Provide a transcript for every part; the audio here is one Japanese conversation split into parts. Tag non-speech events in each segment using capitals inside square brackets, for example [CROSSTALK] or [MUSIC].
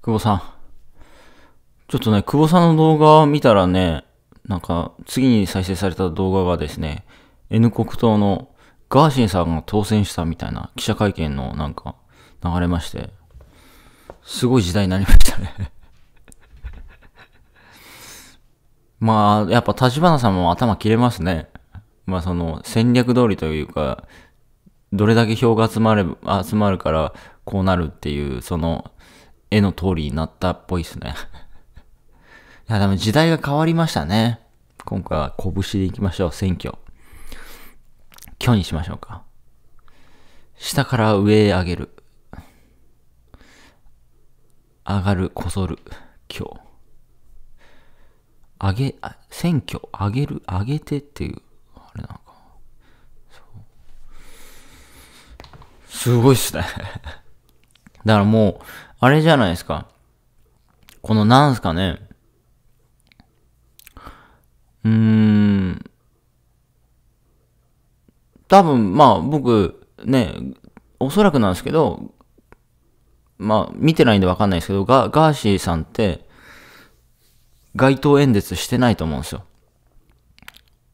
久保さん。ちょっとね、久保さんの動画を見たらね、なんか、次に再生された動画がですね、N 国党のガーシーさんが当選したみたいな記者会見のなんか流れまして、すごい時代になりましたね [LAUGHS] まあ、やっぱ立花さんも頭切れますね。まあその戦略通りというか、どれだけ票が集まれ集まるからこうなるっていう、その絵の通りになったっぽいですね。[LAUGHS] いや、でも時代が変わりましたね。今回は拳で行きましょう、選挙。今日にしましょうか。下から上へ上げる。上がる、こそる、今日。上げ、選挙、上げる、上げてっていう、あれなんか。すごいっすね [LAUGHS] だからもう、あれじゃないですか。このなんすかね。うーん。多分、まあ僕、ね、おそらくなんですけど、まあ見てないんでわかんないですけど、ガガーシーさんって、街頭演説してないと思うんですよ。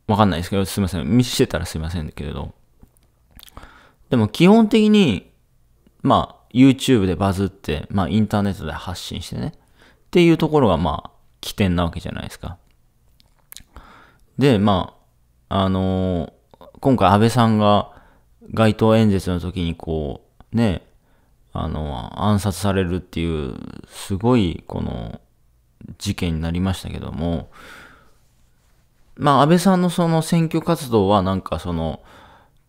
わかんないですけど、すいません。見してたらすいませんけれど。でも基本的に、まあ、YouTube でバズって、まあ、インターネットで発信してね。っていうところが、まあ、起点なわけじゃないですか。で、まあ、あのー、今回安倍さんが街頭演説の時にこう、ね、あの、暗殺されるっていう、すごい、この、事件になりましたけども、まあ、安倍さんのその選挙活動は、なんかその、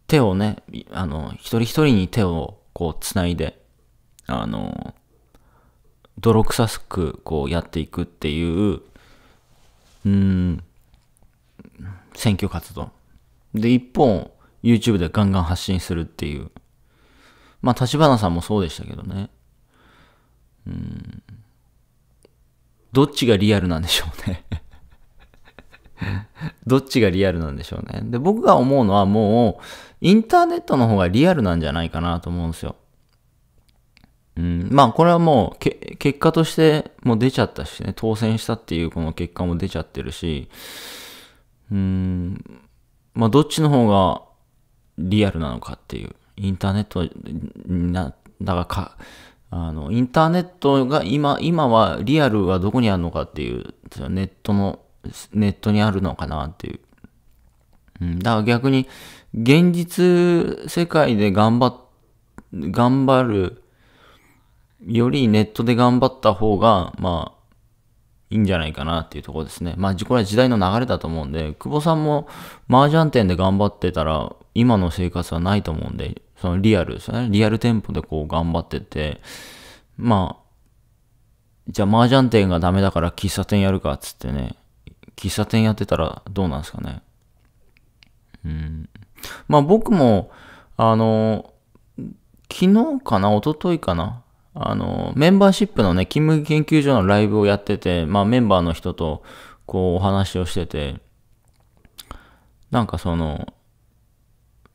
手をね、あの、一人一人に手をこう、つないで、あの、泥臭くこうやっていくっていう、うん、選挙活動。で、一本、YouTube でガンガン発信するっていう。まあ、立花さんもそうでしたけどね。うん。どっちがリアルなんでしょうね [LAUGHS] どっちがリアルなんでしょうね。で、僕が思うのはもう、インターネットの方がリアルなんじゃないかなと思うんですよ。。まあ、これはもう、け、結果としてもう出ちゃったしね、当選したっていうこの結果も出ちゃってるし、うん、まあ、どっちの方がリアルなのかっていう、インターネットな、だからか、あの、インターネットが今、今はリアルはどこにあるのかっていう、ネットの、ネットにあるのかなっていう。うん、だから逆に、現実世界で頑張、頑張るよりネットで頑張った方が、まあ、いいんじゃないかなっていうところですね。まあ、これは時代の流れだと思うんで、久保さんも麻雀店で頑張ってたら、今の生活はないと思うんで、そのリアルですよね。リアル店舗でこう頑張ってて、まあ、じゃあ麻雀店がダメだから喫茶店やるかっつってね、喫茶店やってたらどうなんですかね。うん。まあ僕も、あの、昨日かな、一昨日かな、あの、メンバーシップのね、勤務研究所のライブをやってて、まあメンバーの人とこうお話をしてて、なんかその、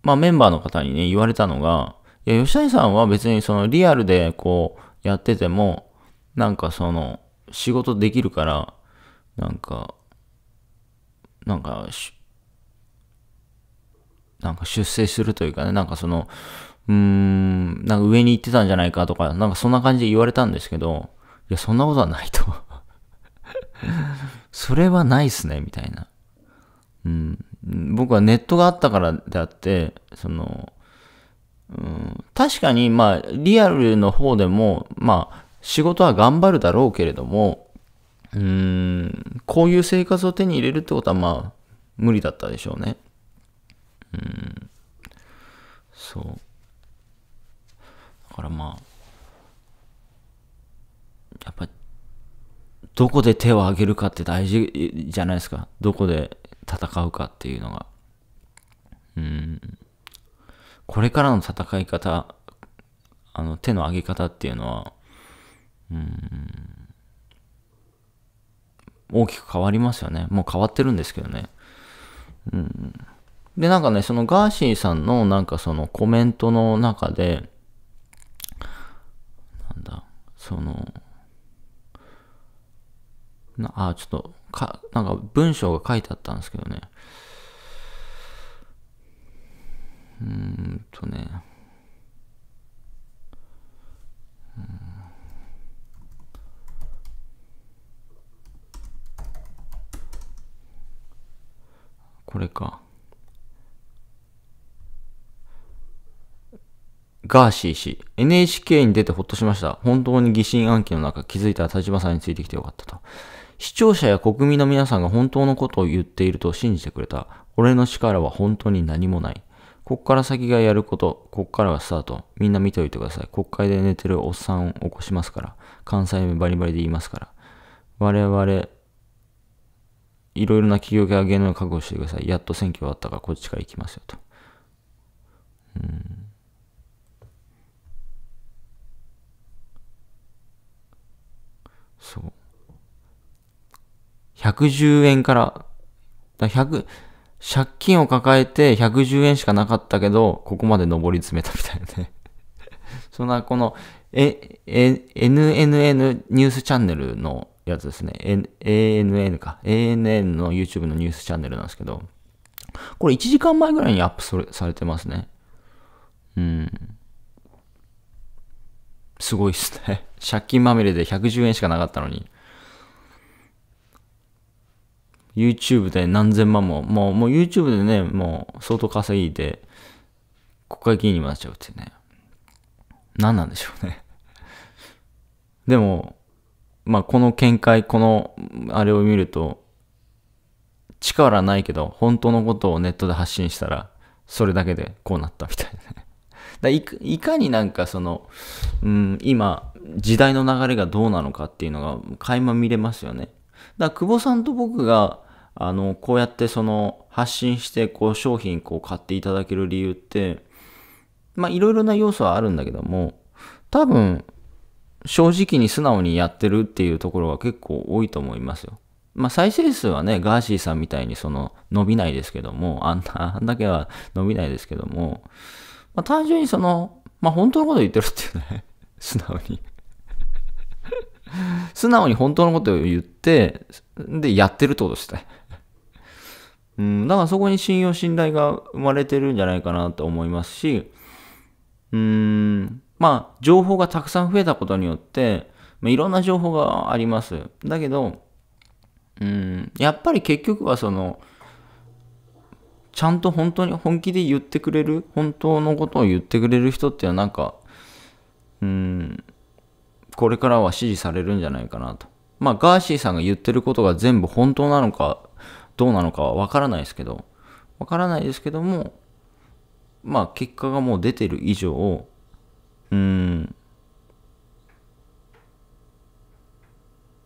まあメンバーの方にね、言われたのが、いや、吉谷さんは別にそのリアルでこうやってても、なんかその、仕事できるから、なんか、なんか、なんか出世するというかね、なんかその、うーん、なんか上に行ってたんじゃないかとか、なんかそんな感じで言われたんですけど、いや、そんなことはないと [LAUGHS] それはないっすね、みたいな。うん、僕はネットがあったからであって、その、うん、確かに、まあ、リアルの方でも、まあ、仕事は頑張るだろうけれども、うん、こういう生活を手に入れるってことは、まあ、無理だったでしょうね。うん、そう。からまあ、やっぱ、どこで手を挙げるかって大事じゃないですか。どこで戦うかっていうのが。うん。これからの戦い方、あの、手の上げ方っていうのは、うん、大きく変わりますよね。もう変わってるんですけどね。うん。で、なんかね、そのガーシーさんのなんかそのコメントの中で、その、なあ、ちょっと、か、なんか文章が書いてあったんですけどね。うんとね。これか。ガーシー氏、NHK に出てほっとしました。本当に疑心暗鬼の中、気づいたら立花さんについてきてよかったと。視聴者や国民の皆さんが本当のことを言っていると信じてくれた。俺の力は本当に何もない。こっから先がやること、こっからがスタート。みんな見ておいてください。国会で寝てるおっさんを起こしますから。関西弁バリバリで言いますから。我々、いろいろな企業家や芸能を覚悟してください。やっと選挙終わったからこっちから行きますよと。うんそう。110円から、だ100、借金を抱えて110円しかなかったけど、ここまで上り詰めたみたいなね。[LAUGHS] そんな、この、え、え、NNN ニュースチャンネルのやつですね。ANN か。ANN の YouTube のニュースチャンネルなんですけど、これ1時間前ぐらいにアップされてますね。うん。すごいっすね。[LAUGHS] 借金まみれで110円しかなかったのに。YouTube で何千万も、もうもう YouTube でね、もう相当稼いで、国会議員にもなっちゃうってね。何なんでしょうね。[LAUGHS] でも、まあこの見解、このあれを見ると、力ないけど、本当のことをネットで発信したら、それだけでこうなったみたいなね。だいかになんかその、うん、今、時代の流れがどうなのかっていうのが垣間見れますよね。だから久保さんと僕が、あの、こうやってその、発信して、こう、商品、こう、買っていただける理由って、まあ、いろいろな要素はあるんだけども、多分、正直に素直にやってるっていうところが結構多いと思いますよ。まあ、再生数はね、ガーシーさんみたいにその伸びないですけども、あんな、あんだけは伸びないですけども、まあ、単純にその、まあ、本当のこと言ってるっていうね。[LAUGHS] 素直に素直に本当のことを言って、で、やってるってことですねうん、だからそこに信用信頼が生まれてるんじゃないかなと思いますし、うん、まあ、情報がたくさん増えたことによって、まあ、いろんな情報があります。だけど、うん、やっぱり結局はその、ちゃんと本当に本気で言ってくれる本当のことを言ってくれる人っていうのはなんかうんこれからは支持されるんじゃないかなとまあガーシーさんが言ってることが全部本当なのかどうなのかはわからないですけどわからないですけどもまあ結果がもう出てる以上うん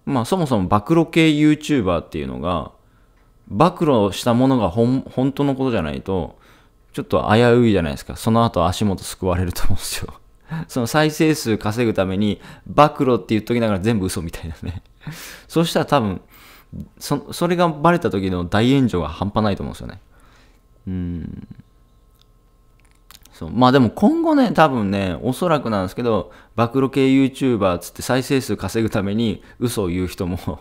まあそもそも暴露系 YouTuber っていうのが暴露したものが本当のことじゃないと、ちょっと危ういじゃないですか。その後足元救われると思うんですよ。[LAUGHS] その再生数稼ぐために、暴露って言っときながら全部嘘みたいなね。[LAUGHS] そしたら多分、そそれがバレた時の大炎上が半端ないと思うんですよね。うん。そう。まあでも今後ね、多分ね、おそらくなんですけど、暴露系 YouTuber つって再生数稼ぐために嘘を言う人も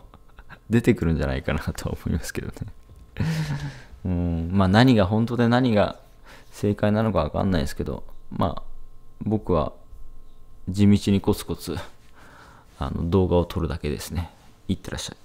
出てくるんじゃないかなとは思いますけどね [LAUGHS] うんまあ何が本当で何が正解なのか分かんないですけどまあ僕は地道にコツコツあの動画を撮るだけですねいってらっしゃい